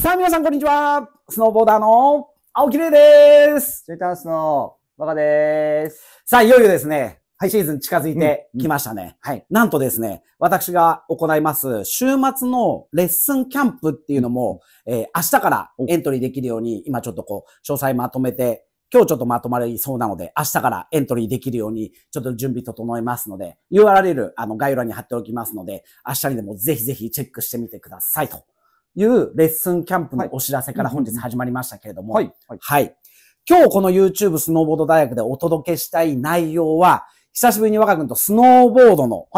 さあ、皆さん、こんにちは。スノーボーダーの青木玲です。ツイッタースのバカです。さあ、いよいよですね、はい、シーズン近づいてきましたね、うんうん、はい。なんとですね、私が行います週末のレッスンキャンプっていうのも、えー、明日からエントリーできるように、今ちょっとこう、詳細まとめて今日ちょっとまとまりそうなので、明日からエントリーできるように、ちょっと準備整えますので、URL、あの、概要欄に貼っておきますので、明日にでもぜひぜひチェックしてみてくださいというレッスンキャンプのお知らせから本日始まりましたけれども、はい。はい。はい、今日この YouTube スノーボード大学でお届けしたい内容は、久しぶりに若君とスノーボードの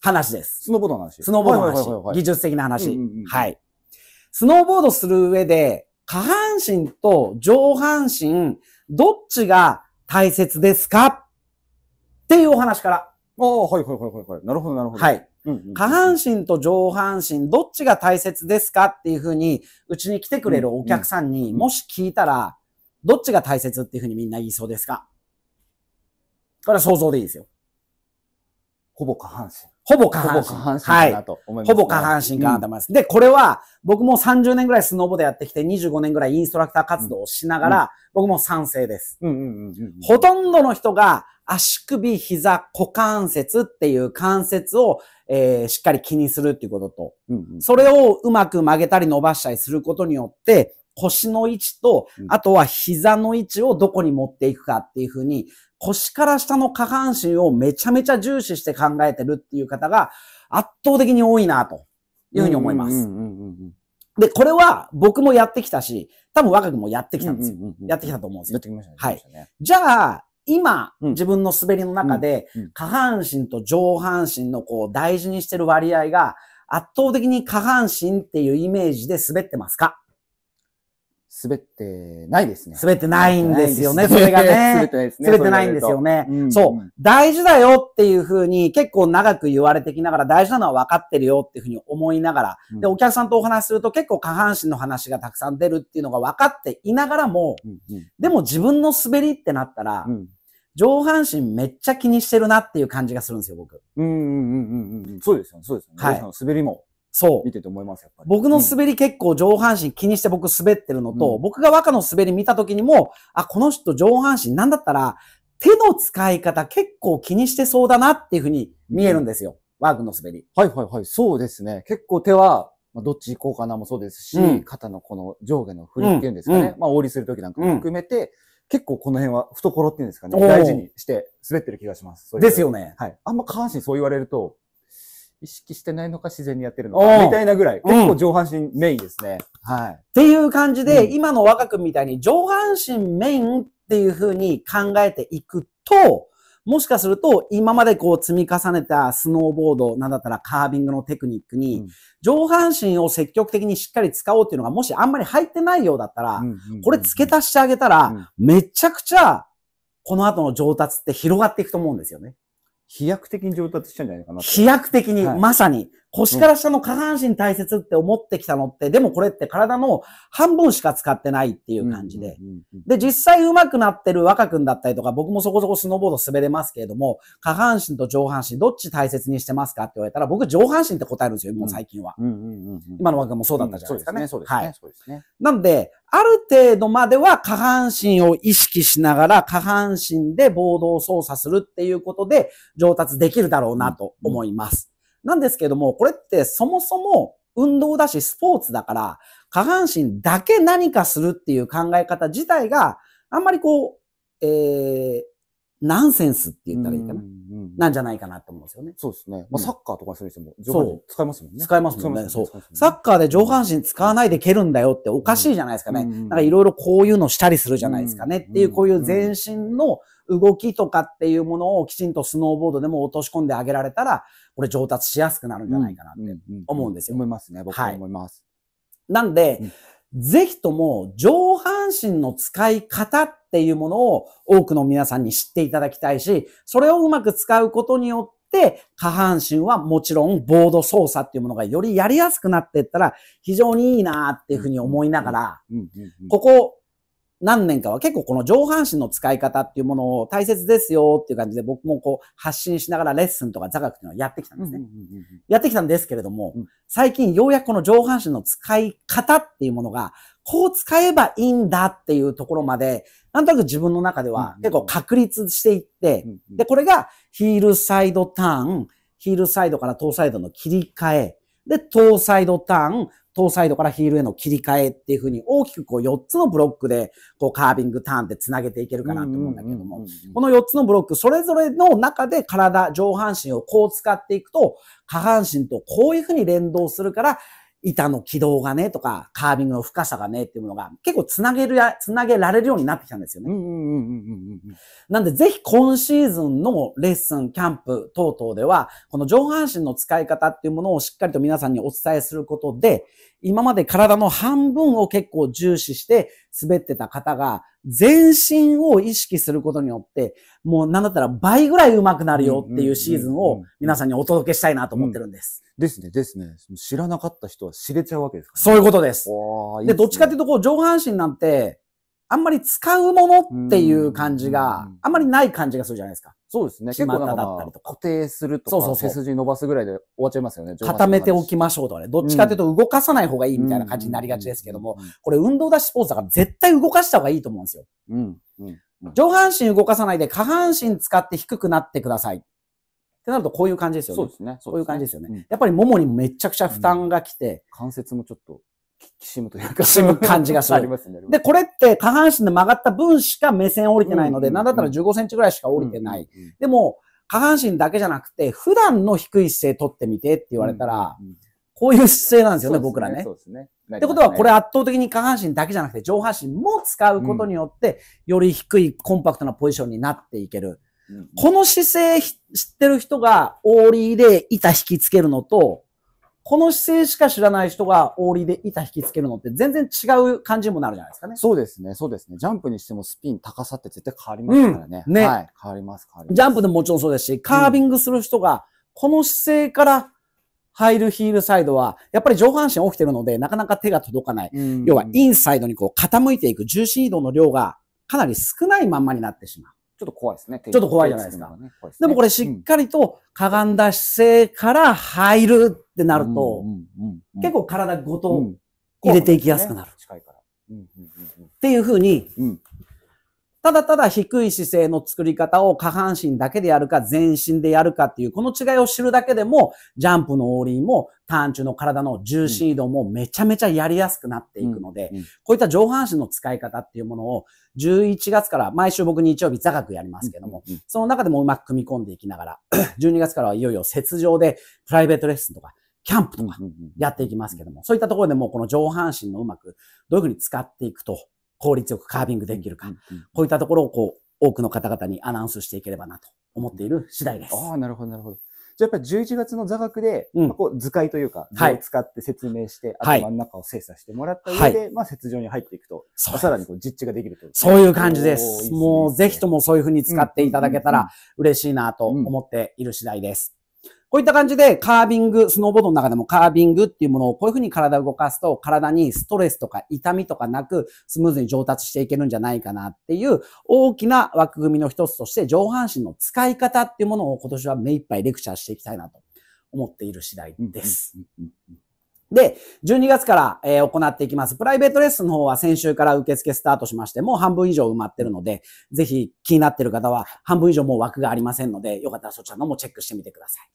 話です。スノーボードの話。スノーボードの話。はいはいはいはい、技術的な話、うんうんうん。はい。スノーボードする上で、下半身と上半身、どっちが大切ですかっていうお話から。ああ、はいはいはいはい。なるほどなるほど。はい。下半身と上半身、どっちが大切ですかっていうふうに、うちに来てくれるお客さんに、もし聞いたら、どっちが大切っていうふうにみんな言いそうですかこれは想像でいいですよ。ほぼ下半身。ほぼ下半身。ほぼ下半身かなと思います、ねはい、ほぼ下半身かなと思います、うん、で、これは僕も30年ぐらいスノーボでやってきて25年ぐらいインストラクター活動をしながら、僕も賛成です、うんうんうんうん。ほとんどの人が足首、膝、股関節っていう関節をえー、しっかり気にするっていうことと、うんうん、それをうまく曲げたり伸ばしたりすることによって、腰の位置と、あとは膝の位置をどこに持っていくかっていうふうに、腰から下の下半身をめちゃめちゃ重視して考えてるっていう方が圧倒的に多いなというふうに思います。で、これは僕もやってきたし、多分若くもやってきたんですよ。やってきたと思うんですよ。やってきましたね。はい。じゃあ、今、自分の滑りの中で、下半身と上半身のこう大事にしてる割合が、圧倒的に下半身っていうイメージで滑ってますか 滑ってないですね。滑ってないんですよね、それがね。滑ってないですね。滑ってないんですよね。そう。大事だよっていうふうに結構長く言われてきながら大事なのは分かってるよっていうふうに思いながら、で、お客さんとお話すると結構下半身の話がたくさん出るっていうのが分かっていながらも、でも自分の滑りってなったら、上半身めっちゃ気にしてるなっていう感じがするんですよ、僕。うんうんうんうん。そうですよね、そうですよね。はい。の滑りも。そう。見てて思います、やっぱり。僕の滑り結構上半身気にして僕滑ってるのと、うん、僕が若の滑り見た時にも、あ、この人上半身なんだったら、手の使い方結構気にしてそうだなっていうふうに見えるんですよ。うん、ワークの滑り。はいはいはい。そうですね。結構手は、まどっち行こうかなもそうですし、うん、肩のこの上下の振りっていうんですかね。まあ、オーリするときなんかも含めて、結構この辺は懐っていうんですかね。大事にして滑ってる気がします。ですよね。はい。あんま下半身そう言われると、意識してないのか自然にやってるのか、みたいなぐらい、結構上半身メインですね。うん、はい。っていう感じで、うん、今の若くみたいに上半身メインっていうふうに考えていくと、もしかすると、今までこう積み重ねたスノーボード、なんだったらカービングのテクニックに、上半身を積極的にしっかり使おうっていうのが、もしあんまり入ってないようだったら、これ付け足してあげたら、めちゃくちゃ、この後の上達って広がっていくと思うんですよね。飛躍的に上達したんじゃないかな。飛躍的に、はい、まさに、腰から下の下半身大切って思ってきたのって、うん、でもこれって体の半分しか使ってないっていう感じで。で、実際上手くなってる若君だったりとか、僕もそこそこスノーボード滑れますけれども、下半身と上半身どっち大切にしてますかって言われたら、僕上半身って答えるんですよ、もう最近は。今の若君もそうだったじゃないですかね。うん、そうですね。そうですね。はい、そうですね。なんで、ある程度までは下半身を意識しながら、下半身でボードを操作するっていうことで上達できるだろうなと思います。なんですけども、これってそもそも運動だしスポーツだから、下半身だけ何かするっていう考え方自体があんまりこう、えー、ナンセンスって言ったらいいかな。なんじゃないかなと思うんですよね。そうですね。まあ、サッカーとかする人も上半身使いますもんね。使いますもんね。そう。サッカーで上半身使わないで蹴るんだよっておかしいじゃないですかね。なんかいろいろこういうのしたりするじゃないですかね。っていう、こういう全身の動きとかっていうものをきちんとスノーボードでも落とし込んであげられたら、これ上達しやすくなるんじゃないかなって思うんですよ。思いますね。僕は思います。なんで、ぜひとも上半身の使い方っていうものを多くの皆さんに知っていただきたいし、それをうまく使うことによって、下半身はもちろんボード操作っていうものがよりやりやすくなっていったら非常にいいなっていうふうに思いながら、ここ何年かは結構この上半身の使い方っていうものを大切ですよっていう感じで僕もこう発信しながらレッスンとか座学っていうのをやってきたんですね。やってきたんですけれども、最近ようやくこの上半身の使い方っていうものがこう使えばいいんだっていうところまで、なんとなく自分の中では結構確立していって、で、これがヒールサイドターン、ヒールサイドからトーサイドの切り替え、で、トーサイドターン、トーサイドからヒールへの切り替えっていうふうに大きくこう4つのブロックでこうカービングターンでつなげていけるかなと思うんだけども、この4つのブロックそれぞれの中で体、上半身をこう使っていくと、下半身とこういうふうに連動するから、板の軌道がねとか、カービングの深さがねっていうものが結構つなげるや、つなげられるようになってきたんですよね。なんでぜひ今シーズンのレッスン、キャンプ等々では、この上半身の使い方っていうものをしっかりと皆さんにお伝えすることで、今まで体の半分を結構重視して滑ってた方が、全身を意識することによって、もうなんだったら倍ぐらい上手くなるよっていうシーズンを皆さんにお届けしたいなと思ってるんです。ですね、ですね。知らなかった人は知れちゃうわけですか、ね、そういうことです。で、どっちかっていうと、こう、上半身なんて、あんまり使うものっていう感じが、あんまりない感じがするじゃないですか。そうですね。結構なんか固定するとか、そうそう背筋伸ばすぐらいで終わっちゃいますよね。固めておきましょうとかね。どっちかというと動かさない方がいいみたいな感じになりがちですけども、これ運動だしスポーツだから絶対動かした方がいいと思うんですよ。うん。上半身動かさないで下半身使って低くなってください。ってなるとこういう感じですよね。そうですね。そういう感じですよね。やっぱりももにめちゃくちゃ負担が来て、関節もちょっと。きしむというか。きしむ感じがする。ありますね。で、これって下半身で曲がった分しか目線降りてないので、なんだったら15センチぐらいしか降りてない。でも、下半身だけじゃなくて、普段の低い姿勢取ってみてって言われたら、こういう姿勢なんですよね、僕らね。そうですね。ってことは、これ圧倒的に下半身だけじゃなくて、上半身も使うことによって、より低いコンパクトなポジションになっていける。この姿勢知ってる人が、オーリーで板引きつけるのと、この姿勢しか知らない人が、オーリーで板引きつけるのって全然違う感じにもなるじゃないですかね。そうですね、そうですね。ジャンプにしてもスピン、高さって絶対変わりますからね。うん、ね、はい。変わります、変わります。ジャンプでももちろんそうですし、カービングする人が、この姿勢から、入るヒールサイドは、やっぱり上半身起きてるので、なかなか手が届かない。うん、要は、インサイドにこう傾いていく重心移動の量がかなり少ないまんまになってしまう。ちょっと怖いですね。ちょっと怖いじゃないですか。でもこれしっかりとかがんだ姿勢から入るってなると、結構体ごと入れていきやすくなる。っていうふうに、ただただ低い姿勢の作り方を下半身だけでやるか全身でやるかっていうこの違いを知るだけでもジャンプのオーリーもターン中の体の重心移動もめちゃめちゃやりやすくなっていくので、うんうん、こういった上半身の使い方っていうものを11月から毎週僕日曜日座学やりますけども、うんうん、その中でもうまく組み込んでいきながら12 月からはいよいよ雪上でプライベートレッスンとかキャンプとかやっていきますけども、そういったところでもこの上半身のうまくどういうふうに使っていくと効率よくカービングできるか、こういったところをこう、多くの方々にアナウンスしていければなと思っている次第です。ああ、なるほど、なるほど。じゃあやっぱり11月の座学で、うん、こう図解というか、図を使って説明して、はい、頭の中を精査してもらった上で、はい、まあ、雪上に入っていくと、さらにこう実地ができるというそういう感じです。いいですね、もうぜひともそういうふうに使っていただけたら嬉しいなと思っている次第です。うんうんうんこういった感じでカービング、スノーボードの中でもカービングっていうものをこういうふうに体を動かすと体にストレスとか痛みとかなくスムーズに上達していけるんじゃないかなっていう大きな枠組みの一つとして上半身の使い方っていうものを今年は目いっぱいレクチャーしていきたいなと思っている次第です。で、12月から、え行っていきます。プライベートレッスンの方は先週から受付スタートしまして、もう半分以上埋まってるので、ぜひ気になってる方は半分以上もう枠がありませんので、よかったらそちらのもチェックしてみてください。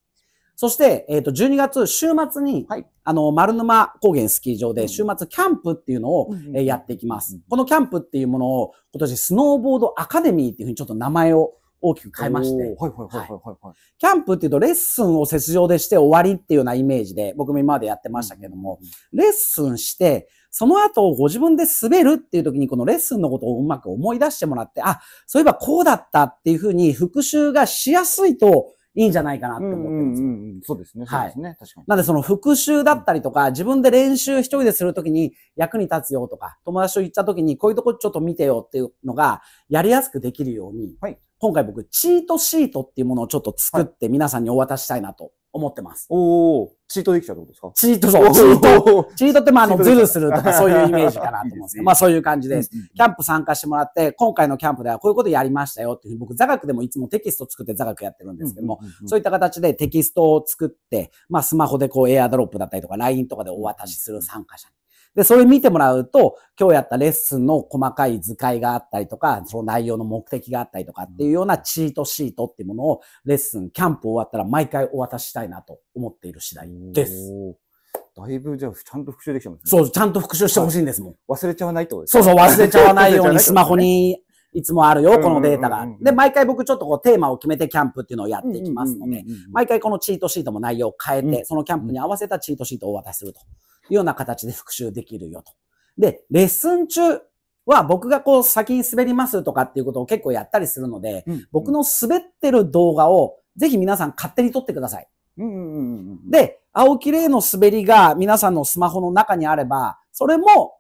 そして、えっ、ー、と、12月、週末に、はい、あの、丸沼高原スキー場で、週末キャンプっていうのを、うん、えー、やっていきます、うん、このキャンプっていうものを、今年スノーボードアカデミーっていうふうにちょっと名前を大きく変えまして。はははいいいキャンプっていうとレッスンを雪上でして終わりっていうようなイメージで、僕も今までやってましたけども、うん、レッスンして、その後ご自分で滑るっていう時にこのレッスンのことをうまく思い出してもらって、あ、そういえばこうだったっていうふうに復習がしやすいといいんじゃないかなって思ってますうんうんうん、そうですね。はい。ですね。はい、確かに。なんでその復習だったりとか、自分で練習一人でするときに役に立つよとか、友達と行ったときにこういうとこちょっと見てよっていうのが、やりやすくできるように、はい、今回僕、チートシートっていうものをちょっと作って皆さんにお渡ししたいなと思ってます。おー、チートできちゃうってことですかチート、そう、チート。チートってまあ、あの、ズルするとか そういうイメージかなと思うんですけど、まあそういう感じです。キャンプ参加してもらって、今回のキャンプではこういうことやりましたよっていう僕、座学でもいつもテキスト作って座学やってるんですけども、そういった形でテキストを作って、まあスマホでこう、エアドロップだったりとか、LINE とかでお渡しする参加者に。で、それ見てもらうと、今日やったレッスンの細かい図解があったりとか、その内容の目的があったりとかっていうようなチートシートっていうものを、レッスン、キャンプ終わったら毎回お渡ししたいなと思っている次第です。だいぶじゃあ、ちゃんと復習できてますね。そう、ちゃんと復習してほしいんですもん。忘れちゃわないってことですそうそう、忘れちゃわないようにスマホにいつもあるよ、このデータが。で、毎回僕ちょっとこうテーマを決めてキャンプっていうのをやっていきますので、毎回このチートシートも内容を変えて、そのキャンプに合わせたチートシートをお渡しするというような形で復習できるよと。で、レッスン中、は僕がこう先に滑りますとかっていうことを結構やったりするので、僕の滑ってる動画をぜひ皆さん勝手に撮ってください。うんうんで、青木玲の滑りが皆さんのスマホの中にあれば、それも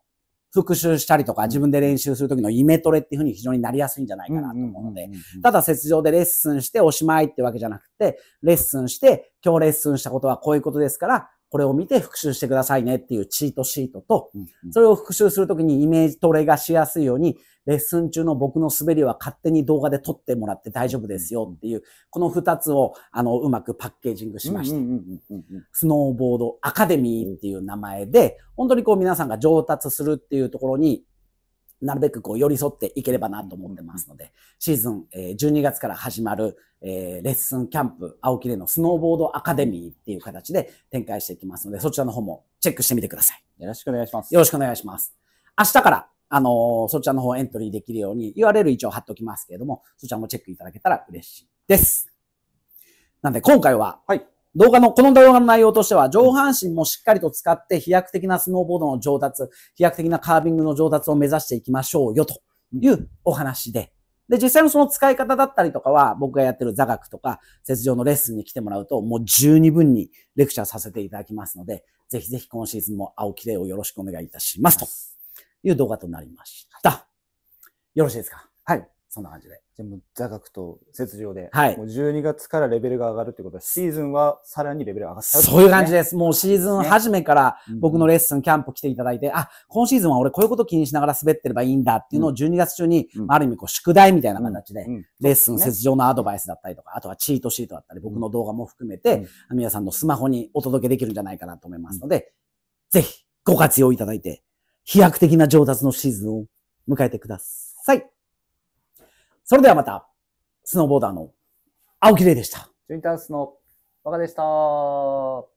復習したりとか、自分で練習するときのイメトレっていうふうに非常になりやすいんじゃないかなと思うので、ただ雪上でレッスンしておしまいってわけじゃなくて、レッスンして、今日レッスンしたことはこういうことですから、これを見て復習してくださいねっていうチートシートと、それを復習するときにイメージトレがしやすいように、レッスン中の僕の滑りは勝手に動画で撮ってもらって大丈夫ですよっていう、この2つを、あの、うまくパッケージングしました。スノーボードアカデミーっていう名前で、本当にこう皆さんが上達するっていうところになるべくこう寄り添っていければなと思ってますので、シーズン12月から始まるレッスンキャンプ、青木でのスノーボードアカデミーっていう形で展開していきますので、そちらの方もチェックしてみてください。よろしくお願いします。よろしくお願いします。明日から、あのー、そちらの方エントリーできるように URL 一応貼っておきますけれども、そちらもチェックいただけたら嬉しいです。なんで今回は、はい、動画の、この動画の内容としては、上半身もしっかりと使って飛躍的なスノーボードの上達、飛躍的なカービングの上達を目指していきましょうよというお話で、で、実際のその使い方だったりとかは、僕がやってる座学とか、雪上のレッスンに来てもらうと、もう十二分にレクチャーさせていただきますので、ぜひぜひ今シーズンも青木玲をよろしくお願いいたします。という動画となりました。よろしいですかはい。そんな感じで。でも座学と雪上で、はい、もう12月からレベルが上がるってことは、シーズンはさらにレベル上がっちゃう、ね、そういう感じです。もうシーズン初めから僕のレッスン、ね、キャンプ来ていただいて、あ、今シーズンは俺こういうこと気にしながら滑ってればいいんだっていうのを12月中に、うん、ある意味こう宿題みたいな形で、レッスン、雪上のアドバイスだったりとか、あとはチートシートだったり、僕の動画も含めて、うん、皆さんのスマホにお届けできるんじゃないかなと思いますので、ぜひご活用いただいて、飛躍的な上達のシーズンを迎えてください。それではまた、スノーボーダーの青木玲でした。ジュニタンスの若でした。